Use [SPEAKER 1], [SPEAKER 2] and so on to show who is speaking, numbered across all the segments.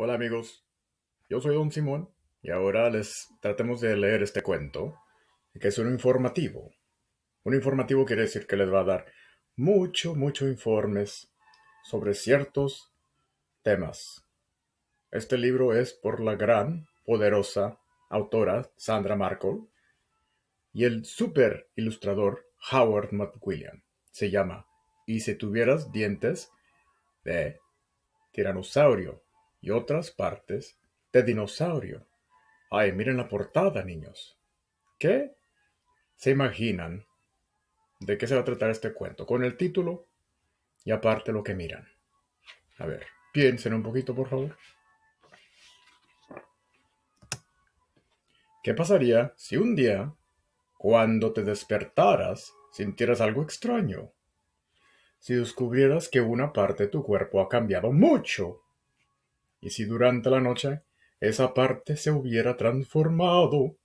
[SPEAKER 1] Hola amigos, yo soy Don Simón y ahora les tratemos de leer este cuento, que es un informativo. Un informativo quiere decir que les va a dar mucho, mucho informes sobre ciertos temas. Este libro es por la gran, poderosa autora Sandra Markle y el super ilustrador Howard McWilliam. Se llama Y si tuvieras dientes de tiranosaurio y otras partes de dinosaurio. Ay, miren la portada, niños. ¿Qué? ¿Se imaginan de qué se va a tratar este cuento? Con el título y aparte lo que miran. A ver, piensen un poquito, por favor. ¿Qué pasaría si un día, cuando te despertaras, sintieras algo extraño? Si descubrieras que una parte de tu cuerpo ha cambiado mucho y si durante la noche esa parte se hubiera transformado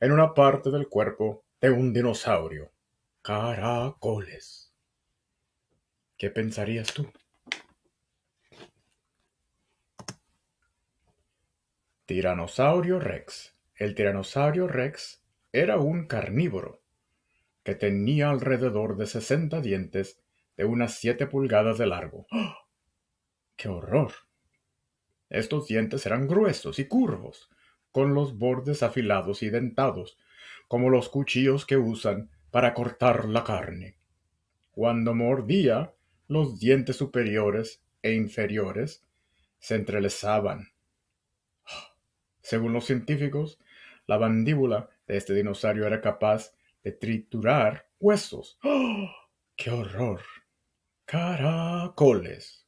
[SPEAKER 1] en una parte del cuerpo de un dinosaurio. Caracoles. ¿Qué pensarías tú? Tiranosaurio Rex. El tiranosaurio Rex era un carnívoro que tenía alrededor de 60 dientes de unas 7 pulgadas de largo. ¡Ah! ¡Qué horror! Estos dientes eran gruesos y curvos, con los bordes afilados y dentados, como los cuchillos que usan para cortar la carne. Cuando mordía, los dientes superiores e inferiores se entrelazaban. Según los científicos, la mandíbula de este dinosaurio era capaz de triturar huesos. ¡Oh! ¡Qué horror! Caracoles.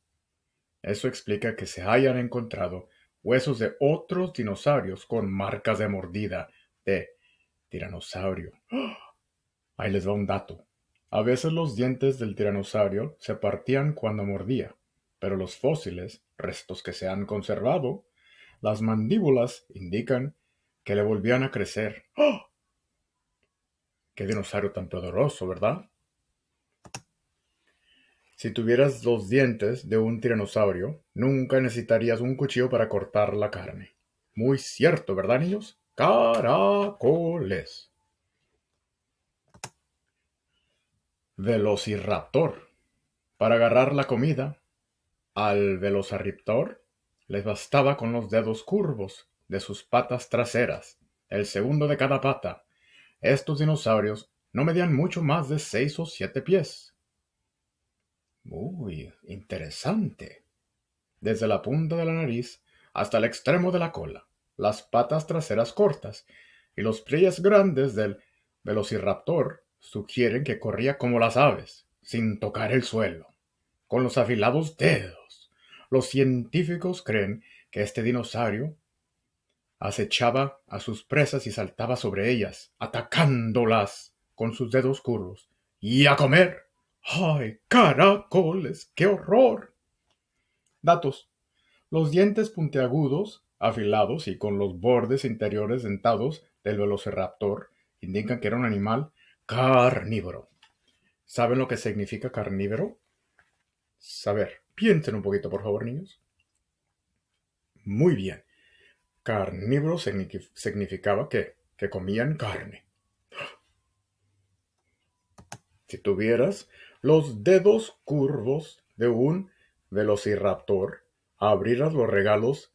[SPEAKER 1] Eso explica que se hayan encontrado huesos de otros dinosaurios con marcas de mordida de tiranosaurio. Ahí les va un dato. A veces los dientes del tiranosaurio se partían cuando mordía, pero los fósiles, restos que se han conservado, las mandíbulas indican que le volvían a crecer. ¡Ah! ¡Qué dinosaurio tan poderoso, verdad? Si tuvieras los dientes de un tiranosaurio, nunca necesitarías un cuchillo para cortar la carne. Muy cierto, ¿verdad, niños? Caracoles. Velociraptor. Para agarrar la comida, al velociraptor les bastaba con los dedos curvos de sus patas traseras, el segundo de cada pata. Estos dinosaurios no medían mucho más de seis o siete pies, muy interesante. Desde la punta de la nariz hasta el extremo de la cola, las patas traseras cortas y los pies grandes del velociraptor sugieren que corría como las aves, sin tocar el suelo, con los afilados dedos. Los científicos creen que este dinosaurio acechaba a sus presas y saltaba sobre ellas, atacándolas con sus dedos curvos. ¡Y a comer! ¡Ay, caracoles! ¡Qué horror! Datos. Los dientes puntiagudos, afilados y con los bordes interiores dentados del velociraptor indican que era un animal carnívoro. ¿Saben lo que significa carnívoro? Saber. Piensen un poquito, por favor, niños. Muy bien. Carnívoro significaba que, que comían carne. Si tuvieras los dedos curvos de un velociraptor abrirás los regalos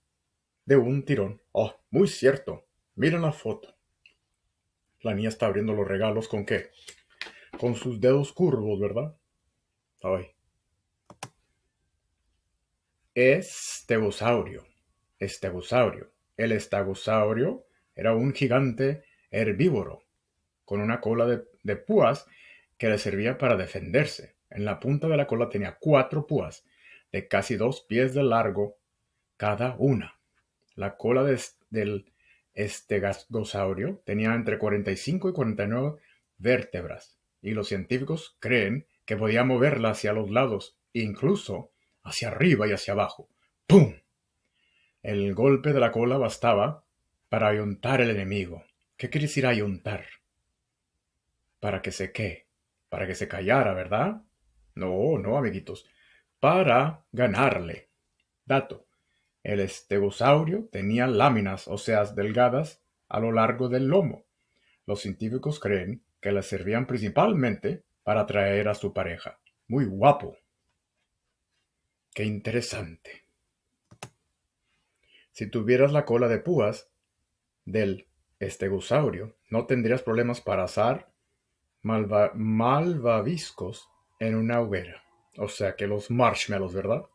[SPEAKER 1] de un tirón. Oh, muy cierto. Miren la foto. La niña está abriendo los regalos con qué? Con sus dedos curvos, ¿verdad? Ay. Estegosaurio. Estegosaurio. El estegosaurio era un gigante herbívoro con una cola de púas que le servía para defenderse. En la punta de la cola tenía cuatro púas de casi dos pies de largo cada una. La cola de, del estegosaurio tenía entre 45 y 49 vértebras, y los científicos creen que podía moverla hacia los lados, incluso hacia arriba y hacia abajo. ¡Pum! El golpe de la cola bastaba para ayuntar al enemigo. ¿Qué quiere decir ayuntar? Para que se para que se callara, ¿verdad? No, no, amiguitos, para ganarle. Dato, el estegosaurio tenía láminas óseas delgadas a lo largo del lomo. Los científicos creen que las servían principalmente para atraer a su pareja. Muy guapo. Qué interesante. Si tuvieras la cola de púas del estegosaurio, no tendrías problemas para asar malva malvaviscos en una hoguera. O sea que los marshmallows, ¿verdad?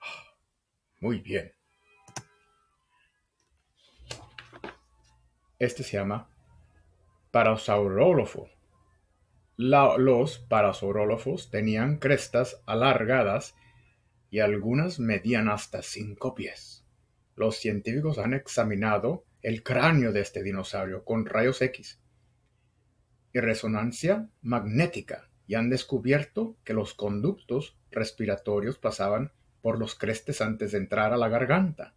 [SPEAKER 1] Ah, muy bien. Este se llama parasaurólofo. los parasaurólofos tenían crestas alargadas y algunas medían hasta cinco pies. Los científicos han examinado el cráneo de este dinosaurio con rayos X y resonancia magnética y han descubierto que los conductos respiratorios pasaban por los crestes antes de entrar a la garganta.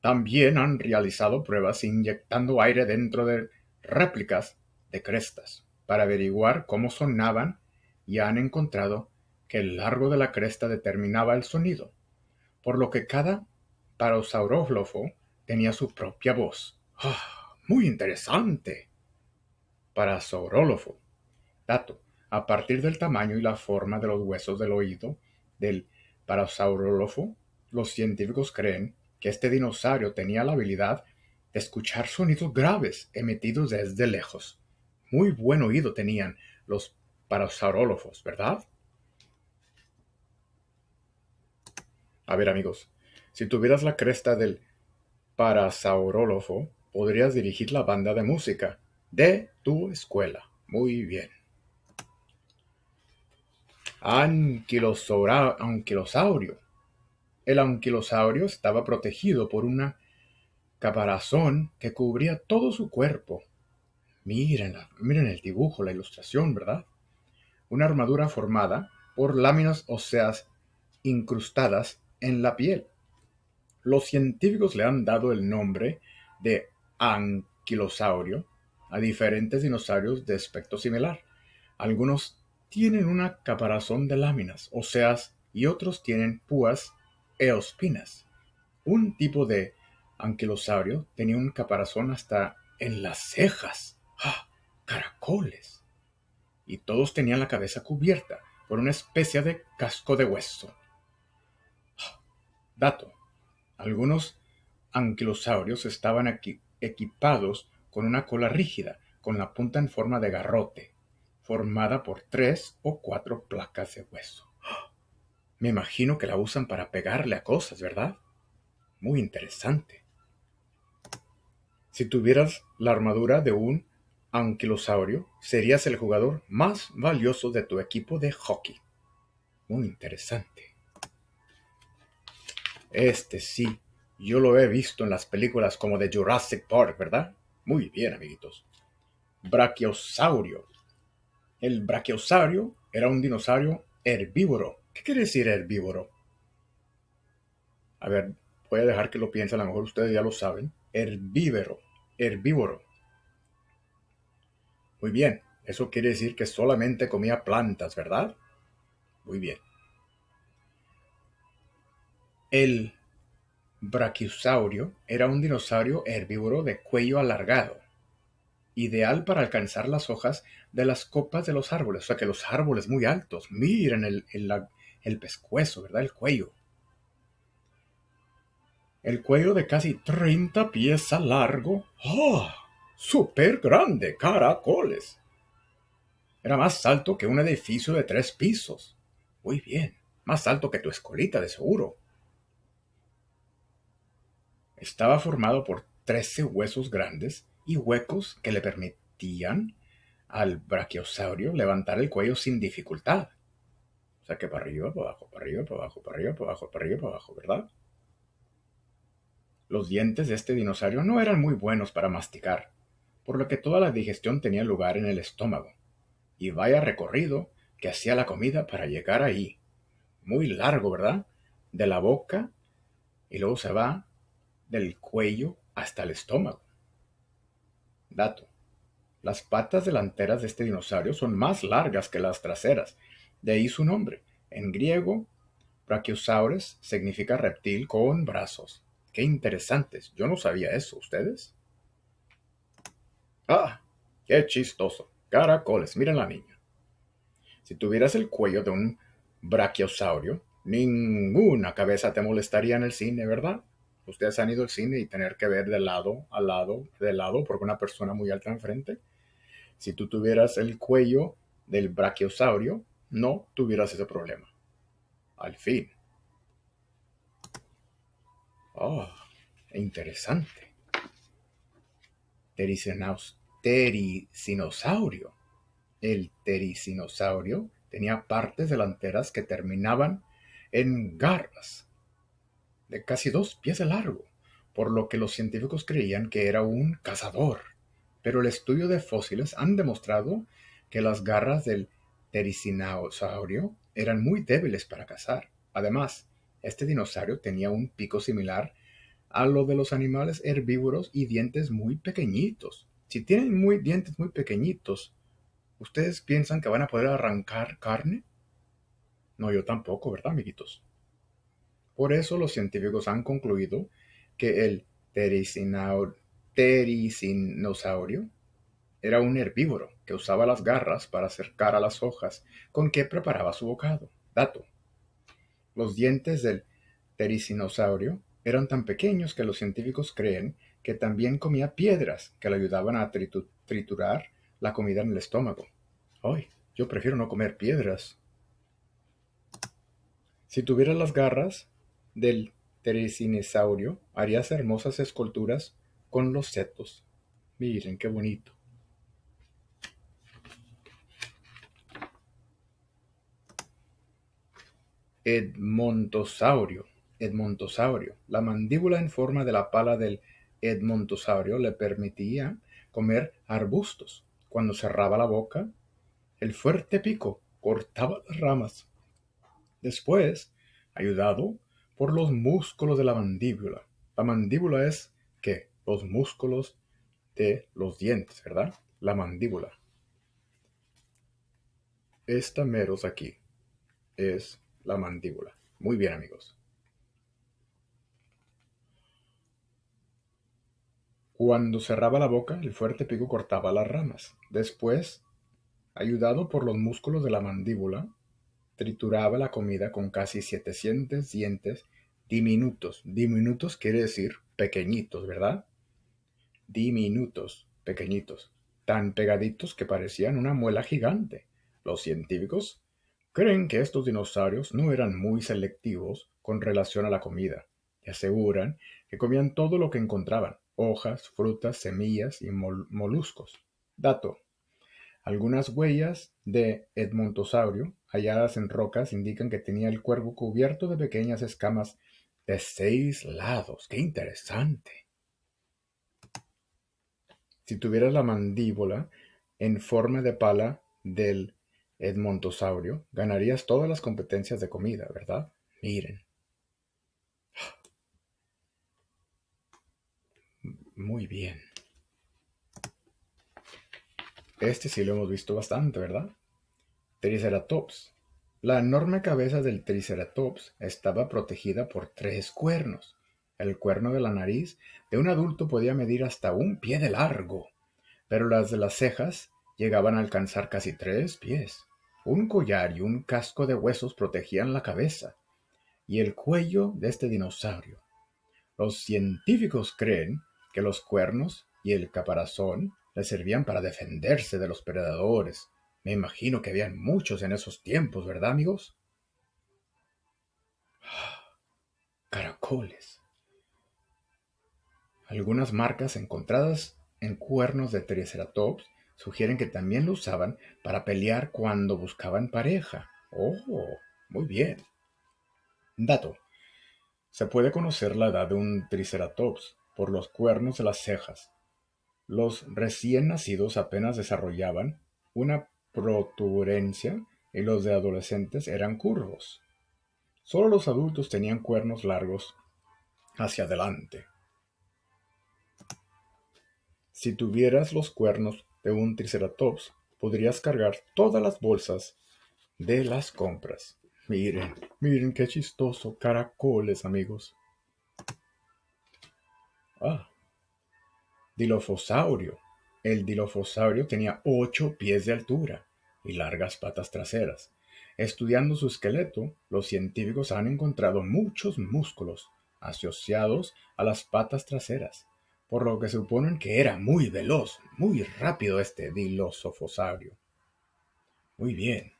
[SPEAKER 1] También han realizado pruebas inyectando aire dentro de réplicas de crestas para averiguar cómo sonaban y han encontrado que el largo de la cresta determinaba el sonido, por lo que cada parosaurófilo tenía su propia voz. ¡Ah! muy interesante, para Dato. A partir del tamaño y la forma de los huesos del oído del parasaurólogo, los científicos creen que este dinosaurio tenía la habilidad de escuchar sonidos graves emitidos desde lejos. Muy buen oído tenían los parasaurólogos, ¿verdad? A ver amigos, si tuvieras la cresta del parasaurólogo, podrías dirigir la banda de música de tu escuela. Muy bien. Anquilosaurio. El anquilosaurio estaba protegido por una caparazón que cubría todo su cuerpo. Miren, miren el dibujo, la ilustración, ¿verdad? Una armadura formada por láminas óseas incrustadas en la piel. Los científicos le han dado el nombre de anquilosaurio a diferentes dinosaurios de aspecto similar. Algunos tienen una caparazón de láminas, o sea, y otros tienen púas e Un tipo de anquilosaurio tenía un caparazón hasta en las cejas. ¡Ah! ¡Caracoles! Y todos tenían la cabeza cubierta por una especie de casco de hueso. ¡Ah! Dato. Algunos anquilosaurios estaban aquí equipados con una cola rígida, con la punta en forma de garrote, formada por tres o cuatro placas de hueso. Me imagino que la usan para pegarle a cosas, ¿verdad? Muy interesante. Si tuvieras la armadura de un anquilosaurio, serías el jugador más valioso de tu equipo de hockey. Muy interesante. Este sí, yo lo he visto en las películas como de Jurassic Park, ¿verdad? Muy bien, amiguitos. Brachiosaurio. El brachiosaurio era un dinosaurio herbívoro. ¿Qué quiere decir herbívoro? A ver, voy a dejar que lo piensen, a lo mejor ustedes ya lo saben. Herbívoro, herbívoro. Muy bien, eso quiere decir que solamente comía plantas, ¿verdad? Muy bien. El brachiosaurio era un dinosaurio herbívoro de cuello alargado, ideal para alcanzar las hojas de las copas de los árboles. O sea que los árboles muy altos, miren el, pescuezo, ¿verdad? El cuello. El cuello de casi 30 pies a largo. ¡Oh! ¡Súper grande! ¡Caracoles! Era más alto que un edificio de tres pisos. Muy bien. Más alto que tu escolita, de seguro. Estaba formado por 13 huesos grandes y huecos que le permitían al brachiosaurio levantar el cuello sin dificultad. O sea que para arriba, para abajo, para arriba, para abajo, para arriba, para abajo, para arriba, para abajo, ¿verdad? Los dientes de este dinosaurio no eran muy buenos para masticar, por lo que toda la digestión tenía lugar en el estómago. Y vaya recorrido que hacía la comida para llegar ahí. Muy largo, ¿verdad? De la boca y luego se va del cuello hasta el estómago. Dato. Las patas delanteras de este dinosaurio son más largas que las traseras, de ahí su nombre. En griego, Brachiosaurus significa reptil con brazos. Qué interesantes, yo no sabía eso, ¿ustedes? Ah, qué chistoso. Caracoles, miren la niña. Si tuvieras el cuello de un brachiosaurio, ninguna cabeza te molestaría en el cine, ¿verdad? ustedes han ido al cine y tener que ver de lado a lado, de lado, porque una persona muy alta enfrente. Si tú tuvieras el cuello del brachiosaurio, no tuvieras ese problema. Al fin. Oh, interesante. Tericinosaurio. El tericinosaurio tenía partes delanteras que terminaban en garras de casi dos pies de largo, por lo que los científicos creían que era un cazador. Pero el estudio de fósiles han demostrado que las garras del tericinosaurio eran muy débiles para cazar. Además, este dinosaurio tenía un pico similar a lo de los animales herbívoros y dientes muy pequeñitos. Si tienen muy dientes muy pequeñitos, ¿ustedes piensan que van a poder arrancar carne? No, yo tampoco, ¿verdad, amiguitos? Por eso los científicos han concluido que el tericinosaurio era un herbívoro que usaba las garras para acercar a las hojas con que preparaba su bocado. Dato. Los dientes del tericinosaurio eran tan pequeños que los científicos creen que también comía piedras que le ayudaban a triturar la comida en el estómago. Ay, yo prefiero no comer piedras. Si tuviera las garras, del teresinosaurio harías hermosas esculturas con los setos. Miren qué bonito. Edmontosaurio. Edmontosaurio. La mandíbula en forma de la pala del Edmontosaurio le permitía comer arbustos. Cuando cerraba la boca, el fuerte pico cortaba las ramas. Después, ayudado por los músculos de la mandíbula. La mandíbula es ¿qué? Los músculos de los dientes, ¿verdad? La mandíbula. Esta meros aquí es la mandíbula. Muy bien, amigos. Cuando cerraba la boca, el fuerte pico cortaba las ramas. Después, ayudado por los músculos de la mandíbula, trituraba la comida con casi 700 dientes diminutos. Diminutos quiere decir pequeñitos, ¿verdad? Diminutos, pequeñitos, tan pegaditos que parecían una muela gigante. Los científicos creen que estos dinosaurios no eran muy selectivos con relación a la comida y aseguran que comían todo lo que encontraban, hojas, frutas, semillas y moluscos. Dato, algunas huellas de edmontosaurio halladas en rocas indican que tenía el cuervo cubierto de pequeñas escamas de seis lados. ¡Qué interesante! Si tuvieras la mandíbula en forma de pala del edmontosaurio, ganarías todas las competencias de comida, ¿verdad? Miren. Muy bien. Este sí lo hemos visto bastante, ¿verdad? Triceratops. La enorme cabeza del Triceratops estaba protegida por tres cuernos. El cuerno de la nariz de un adulto podía medir hasta un pie de largo, pero las de las cejas llegaban a alcanzar casi tres pies. Un collar y un casco de huesos protegían la cabeza y el cuello de este dinosaurio. Los científicos creen que los cuernos y el caparazón le servían para defenderse de los predadores. Me imagino que habían muchos en esos tiempos, ¿verdad, amigos? Ah, caracoles. Algunas marcas encontradas en cuernos de Triceratops sugieren que también lo usaban para pelear cuando buscaban pareja. Oh, muy bien. Dato. Se puede conocer la edad de un Triceratops por los cuernos de las cejas, los recién nacidos apenas desarrollaban una protuberancia y los de adolescentes eran curvos. Solo los adultos tenían cuernos largos hacia adelante. Si tuvieras los cuernos de un triceratops, podrías cargar todas las bolsas de las compras. Miren, miren qué chistoso, caracoles, amigos. Ah, dilofosaurio. El dilofosaurio tenía ocho pies de altura y largas patas traseras. Estudiando su esqueleto, los científicos han encontrado muchos músculos asociados a las patas traseras, por lo que suponen que era muy veloz, muy rápido este dilofosaurio. Muy bien.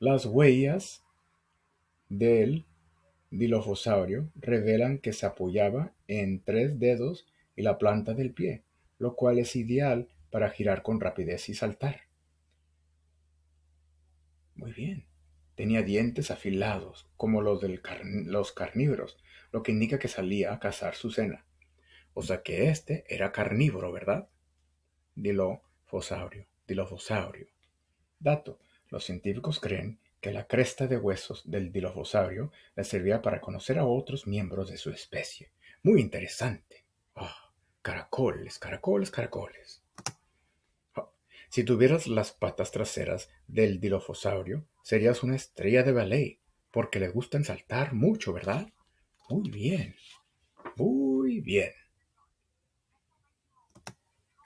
[SPEAKER 1] Las huellas del Dilophosaurio revelan que se apoyaba en tres dedos y la planta del pie, lo cual es ideal para girar con rapidez y saltar. Muy bien. Tenía dientes afilados, como los de los carnívoros, lo que indica que salía a cazar su cena. O sea que este era carnívoro, ¿verdad? Dilofosaurio, dilofosaurio. Dato, los científicos creen que la cresta de huesos del dilofosaurio le servía para conocer a otros miembros de su especie. Muy interesante. Ah, caracoles, caracoles, caracoles. Ah, si tuvieras las patas traseras del dilofosaurio, serías una estrella de ballet, porque le gustan saltar mucho, ¿verdad? Muy bien. Muy bien.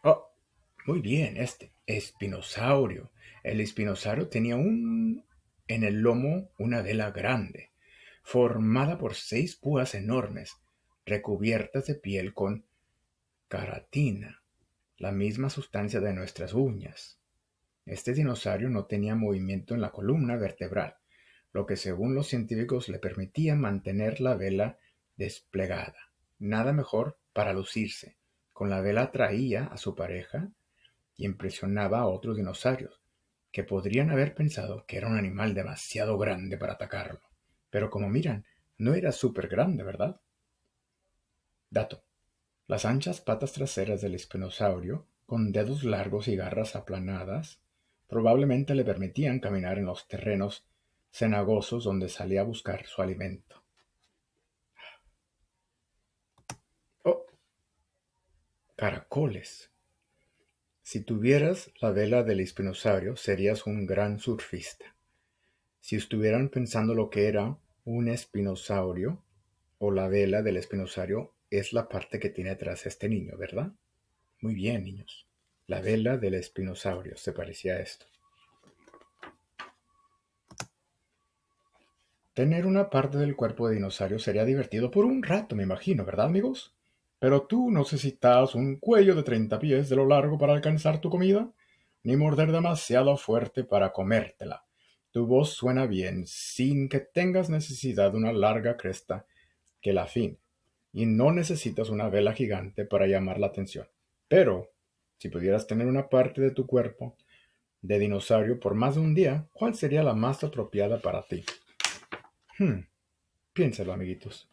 [SPEAKER 1] Oh, muy bien, este espinosaurio. El espinosaurio tenía un en el lomo una vela grande, formada por seis púas enormes, recubiertas de piel con caratina, la misma sustancia de nuestras uñas. Este dinosaurio no tenía movimiento en la columna vertebral, lo que según los científicos le permitía mantener la vela desplegada. Nada mejor para lucirse. Con la vela atraía a su pareja y impresionaba a otros dinosaurios, que podrían haber pensado que era un animal demasiado grande para atacarlo. Pero como miran, no era súper grande, ¿verdad? Dato. Las anchas patas traseras del espinosaurio, con dedos largos y garras aplanadas, probablemente le permitían caminar en los terrenos cenagosos donde salía a buscar su alimento. Oh. Caracoles. Si tuvieras la vela del espinosaurio, serías un gran surfista. Si estuvieran pensando lo que era un espinosaurio o la vela del espinosaurio, es la parte que tiene atrás este niño, ¿verdad? Muy bien, niños. La vela del espinosaurio se parecía a esto. Tener una parte del cuerpo de dinosaurio sería divertido por un rato, me imagino, ¿verdad, amigos? Pero tú necesitas un cuello de 30 pies de lo largo para alcanzar tu comida, ni morder demasiado fuerte para comértela. Tu voz suena bien sin que tengas necesidad de una larga cresta que la afine, y no necesitas una vela gigante para llamar la atención. Pero, si pudieras tener una parte de tu cuerpo de dinosaurio por más de un día, ¿cuál sería la más apropiada para ti? Hmm. Piénsalo, amiguitos.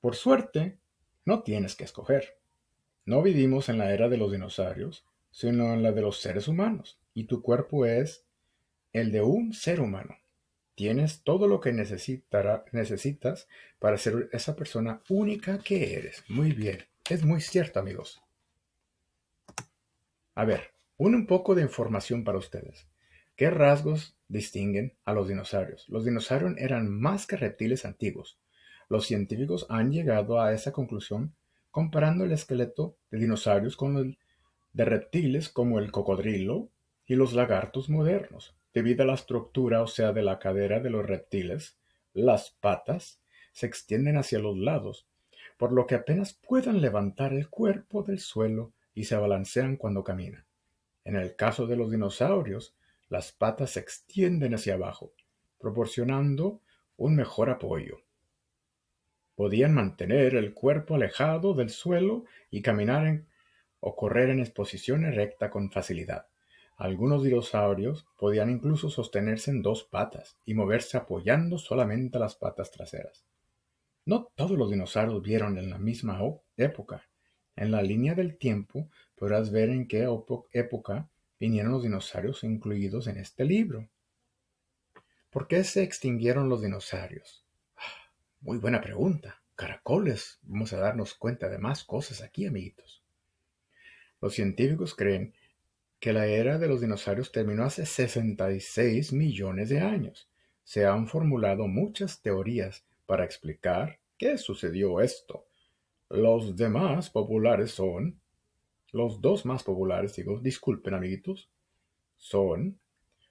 [SPEAKER 1] Por suerte, no tienes que escoger. No vivimos en la era de los dinosaurios, sino en la de los seres humanos, y tu cuerpo es el de un ser humano. Tienes todo lo que necesitas para ser esa persona única que eres. Muy bien, es muy cierto amigos. A ver, un poco de información para ustedes. ¿Qué rasgos distinguen a los dinosaurios? Los dinosaurios eran más que reptiles antiguos. Los científicos han llegado a esa conclusión comparando el esqueleto de dinosaurios con el de reptiles como el cocodrilo y los lagartos modernos, debido a la estructura o sea, de la cadera de los reptiles, las patas se extienden hacia los lados, por lo que apenas puedan levantar el cuerpo del suelo y se balancean cuando caminan. En el caso de los dinosaurios, las patas se extienden hacia abajo, proporcionando un mejor apoyo. Podían mantener el cuerpo alejado del suelo y caminar o correr en exposición recta con facilidad. Algunos dinosaurios podían incluso sostenerse en dos patas y moverse apoyando solamente las patas traseras. No todos los dinosaurios vieron en la misma época. En la línea del tiempo podrás ver en qué época vinieron los dinosaurios incluidos en este libro. ¿Por qué se extinguieron los dinosaurios? Muy buena pregunta. Caracoles. Vamos a darnos cuenta de más cosas aquí, amiguitos. Los científicos creen que la era de los dinosaurios terminó hace 66 millones de años. Se han formulado muchas teorías para explicar qué sucedió esto. Los demás populares son, los dos más populares, digo, disculpen amiguitos, son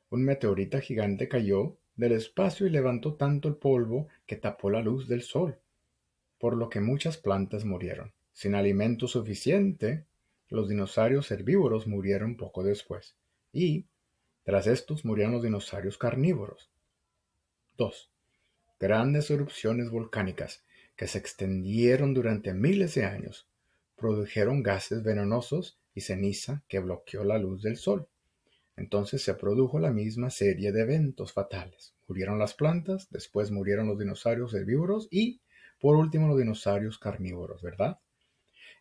[SPEAKER 1] un meteorita gigante cayó del espacio y levantó tanto el polvo que tapó la luz del sol, por lo que muchas plantas murieron. Sin alimento suficiente, los dinosaurios herbívoros murieron poco después, y tras estos murieron los dinosaurios carnívoros. 2. Grandes erupciones volcánicas que se extendieron durante miles de años produjeron gases venenosos y ceniza que bloqueó la luz del sol. Entonces se produjo la misma serie de eventos fatales. Murieron las plantas, después murieron los dinosaurios herbívoros y, por último, los dinosaurios carnívoros, ¿verdad?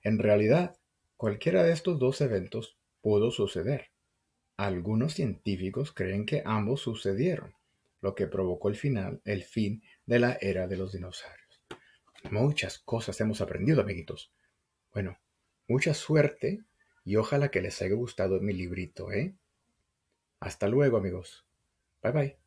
[SPEAKER 1] En realidad, cualquiera de estos dos eventos pudo suceder. Algunos científicos creen que ambos sucedieron, lo que provocó el final, el fin de la era de los dinosaurios. Muchas cosas hemos aprendido, amiguitos. Bueno, mucha suerte y ojalá que les haya gustado mi librito, ¿eh? Hasta luego amigos. Bye bye.